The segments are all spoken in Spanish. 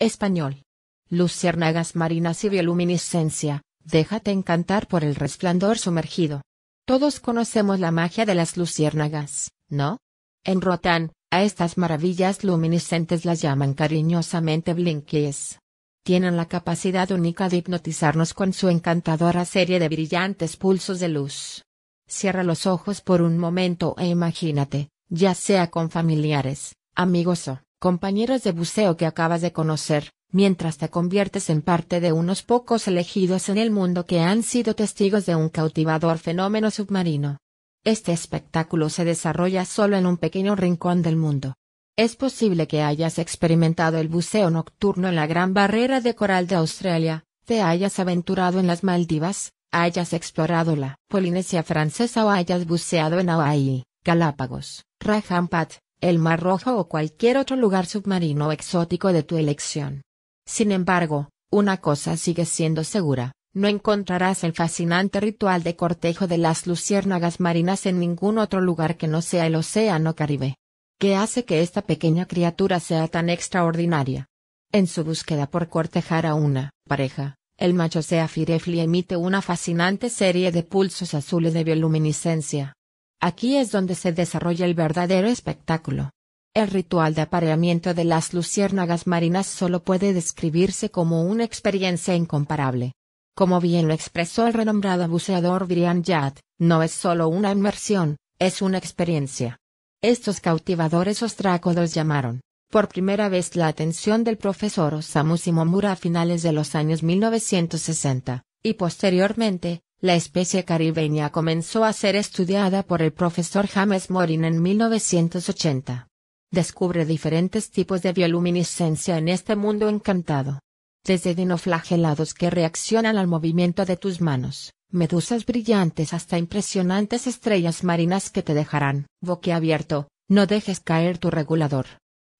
Español. Luciérnagas marinas y bioluminiscencia, déjate encantar por el resplandor sumergido. Todos conocemos la magia de las luciérnagas, ¿no? En Rotán, a estas maravillas luminiscentes las llaman cariñosamente blinkies. Tienen la capacidad única de hipnotizarnos con su encantadora serie de brillantes pulsos de luz. Cierra los ojos por un momento e imagínate, ya sea con familiares, amigos o compañeros de buceo que acabas de conocer, mientras te conviertes en parte de unos pocos elegidos en el mundo que han sido testigos de un cautivador fenómeno submarino. Este espectáculo se desarrolla solo en un pequeño rincón del mundo. Es posible que hayas experimentado el buceo nocturno en la Gran Barrera de Coral de Australia, te hayas aventurado en las Maldivas, hayas explorado la Polinesia francesa o hayas buceado en Hawaii, Galápagos, Rajampat, el Mar Rojo o cualquier otro lugar submarino exótico de tu elección. Sin embargo, una cosa sigue siendo segura, no encontrarás el fascinante ritual de cortejo de las luciérnagas marinas en ningún otro lugar que no sea el Océano Caribe. ¿Qué hace que esta pequeña criatura sea tan extraordinaria? En su búsqueda por cortejar a una pareja, el macho Seafirefli emite una fascinante serie de pulsos azules de bioluminiscencia, Aquí es donde se desarrolla el verdadero espectáculo. El ritual de apareamiento de las luciérnagas marinas solo puede describirse como una experiencia incomparable. Como bien lo expresó el renombrado buceador Brian Yad, no es solo una inmersión, es una experiencia. Estos cautivadores ostrácodos llamaron, por primera vez la atención del profesor Osamu Shimomura a finales de los años 1960, y posteriormente, la especie caribeña comenzó a ser estudiada por el profesor James Morin en 1980. Descubre diferentes tipos de bioluminiscencia en este mundo encantado. Desde dinoflagelados que reaccionan al movimiento de tus manos, medusas brillantes hasta impresionantes estrellas marinas que te dejarán boquiabierto, no dejes caer tu regulador.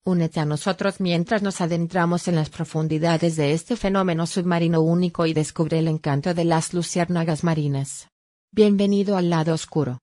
Únete a nosotros mientras nos adentramos en las profundidades de este fenómeno submarino único y descubre el encanto de las luciérnagas marinas. Bienvenido al lado oscuro.